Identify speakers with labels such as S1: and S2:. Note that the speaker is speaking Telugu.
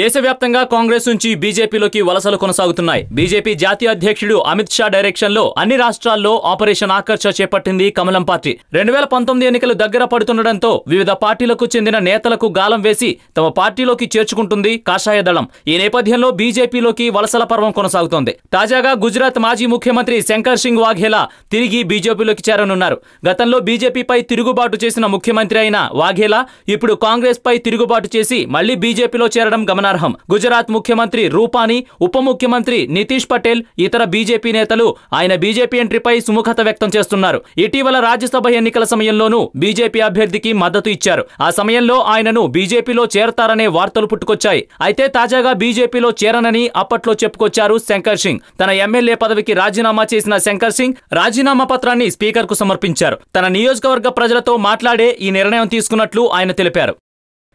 S1: దేశవ్యాప్తంగా కాంగ్రెస్ నుంచి బీజేపీలోకి వలసలు కొనసాగుతున్నాయి బీజేపీ జాతీయ అధ్యక్షుడు అమిత్ షా డైరెక్షన్ లో అన్ని రాష్ట్రాల్లో ఆపరేషన్ ఆకర్ష చేపట్టింది కమలం పార్టీ రెండు వేల పంతొమ్మిది ఎన్నికలు దగ్గర పడుతుండటంతో వివిధ పార్టీలకు చెందిన నేతలకు గాలం వేసి తమ పార్టీలోకి చేర్చుకుంటుంది కాషాయ దళం ఈ నేపథ్యంలో బీజేపీలోకి వలసల పర్వం కొనసాగుతోంది తాజాగా గుజరాత్ మాజీ ముఖ్యమంత్రి శంకర్ సింగ్ వాఘేలా తిరిగి బీజేపీలోకి చేరనున్నారు గతంలో బీజేపీపై తిరుగుబాటు చేసిన ముఖ్యమంత్రి అయిన వాఘేలా ఇప్పుడు కాంగ్రెస్ పై తిరుగుబాటు చేసి మళ్లీ బీజేపీలో చేరడం గమనార్హం గుజరాత్ ముఖ్యమంత్రి రూపానీ ఉప ముఖ్యమంత్రి నితీష్ పటేల్ ఇతర బీజేపీ నేతలు ఆయన బీజేపీ ఎంట్రీపై సుముఖత వ్యక్తం చేస్తున్నారు ఇటీవల రాజ్యసభ ఎన్నికల సమయంలోనూ బీజేపీ అభ్యర్థికి మద్దతు ఇచ్చారు ఆ సమయంలో ఆయనను బీజేపీలో చేరతారనే వార్తలు పుట్టుకొచ్చాయి అయితే తాజాగా బీజేపీలో చేరనని అప్పట్లో చెప్పుకొచ్చారు శంకర్ సింగ్ తన ఎమ్మెల్యే పదవికి రాజీనామా చేసిన శంకర్ సింగ్ రాజీనామా పత్రాన్ని స్పీకర్ కు సమర్పించారు తన నియోజకవర్గ ప్రజలతో మాట్లాడే ఈ నిర్ణయం తీసుకున్నట్లు ఆయన తెలిపారు